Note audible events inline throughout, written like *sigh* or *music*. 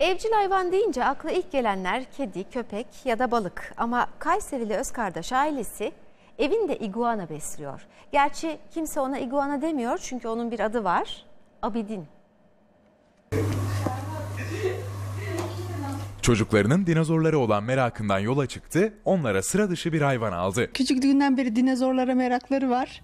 Evcil hayvan deyince akla ilk gelenler kedi, köpek ya da balık. Ama Kayserili Özkardeş ailesi evinde iguana besliyor. Gerçi kimse ona iguana demiyor çünkü onun bir adı var. Abidin. Çocuklarının dinozorlara olan merakından yola çıktı, onlara sıra dışı bir hayvan aldı. Küçük günden beri dinozorlara merakları var.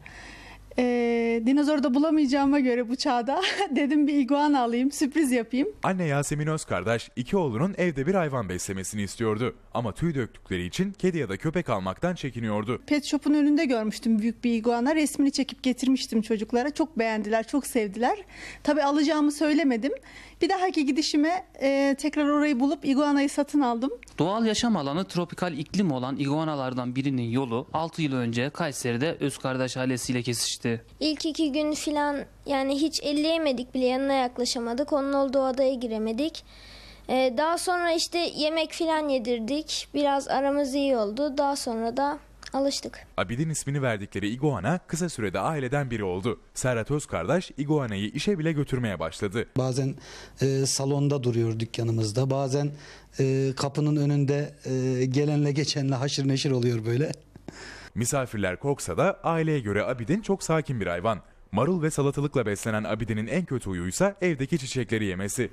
E, ee, dinozor da bulamayacağıma göre bu çağda *laughs* dedim bir iguan alayım sürpriz yapayım. Anne Yasemin Özkardeş iki oğlunun evde bir hayvan beslemesini istiyordu. Ama tüy döktükleri için kedi ya da köpek almaktan çekiniyordu. Pet shop'un önünde görmüştüm büyük bir iguana. Resmini çekip getirmiştim çocuklara. Çok beğendiler, çok sevdiler. tabi alacağımı söylemedim. Bir dahaki gidişime e, tekrar orayı bulup iguanayı satın aldım. Doğal yaşam alanı tropikal iklim olan iguanalardan birinin yolu 6 yıl önce Kayseri'de Özkardeş ailesiyle kesişti geçti. İlk iki gün filan yani hiç elleyemedik bile yanına yaklaşamadık. Onun olduğu odaya giremedik. Ee, daha sonra işte yemek filan yedirdik. Biraz aramız iyi oldu. Daha sonra da alıştık. Abidin ismini verdikleri Iguana kısa sürede aileden biri oldu. Serhat Öz kardeş Iguana'yı işe bile götürmeye başladı. Bazen e, salonda duruyor dükkanımızda. Bazen e, kapının önünde e, gelenle geçenle haşır neşir oluyor böyle. Misafirler korksa da aileye göre Abidin çok sakin bir hayvan. Marul ve salatalıkla beslenen Abidin'in en kötü huyuysa evdeki çiçekleri yemesi.